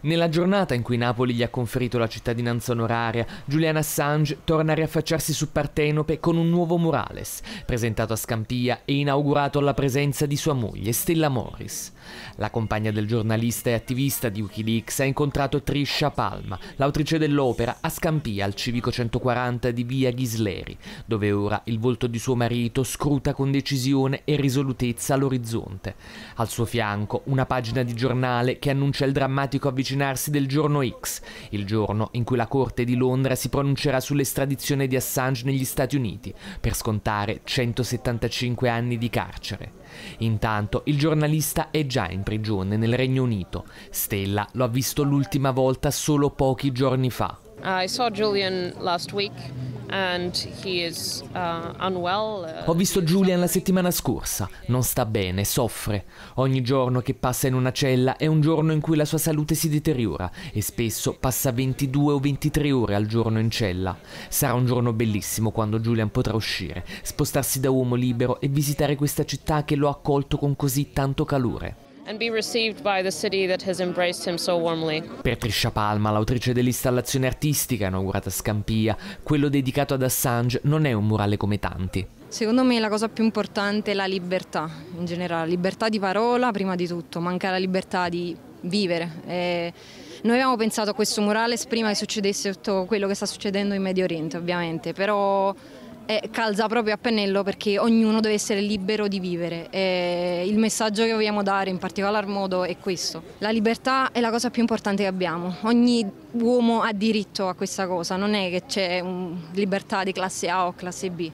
Nella giornata in cui Napoli gli ha conferito la cittadinanza onoraria, Julian Assange torna a riaffacciarsi su Partenope con un nuovo murales, presentato a Scampia e inaugurato alla presenza di sua moglie, Stella Morris. La compagna del giornalista e attivista di Wikileaks ha incontrato Trisha Palma, l'autrice dell'opera, a Scampia al civico 140 di via Ghisleri, dove ora il volto di suo marito scruta con decisione e risolutezza l'orizzonte. Al suo fianco una pagina di giornale che annuncia il drammatico avvicinamento l'avvicinarsi del giorno X, il giorno in cui la Corte di Londra si pronuncerà sull'estradizione di Assange negli Stati Uniti per scontare 175 anni di carcere. Intanto il giornalista è già in prigione nel Regno Unito. Stella lo ha visto l'ultima volta solo pochi giorni fa. Uh, I saw Julian last week. Uh, uh, Ho visto Julian la settimana scorsa, non sta bene, soffre. Ogni giorno che passa in una cella è un giorno in cui la sua salute si deteriora e spesso passa 22 o 23 ore al giorno in cella. Sarà un giorno bellissimo quando Julian potrà uscire, spostarsi da uomo libero e visitare questa città che lo ha accolto con così tanto calore. Per Trisha Palma, l'autrice dell'installazione artistica inaugurata a Scampia, quello dedicato ad Assange non è un murale come tanti. Secondo me la cosa più importante è la libertà, in generale, libertà di parola prima di tutto, manca la libertà di vivere. Eh, noi avevamo pensato a questo murales prima che succedesse tutto quello che sta succedendo in Medio Oriente, ovviamente, però eh, calza proprio a pennello perché ognuno deve essere libero di vivere. E il messaggio che vogliamo dare in particolar modo è questo. La libertà è la cosa più importante che abbiamo. Ogni uomo ha diritto a questa cosa, non è che c'è libertà di classe A o classe B.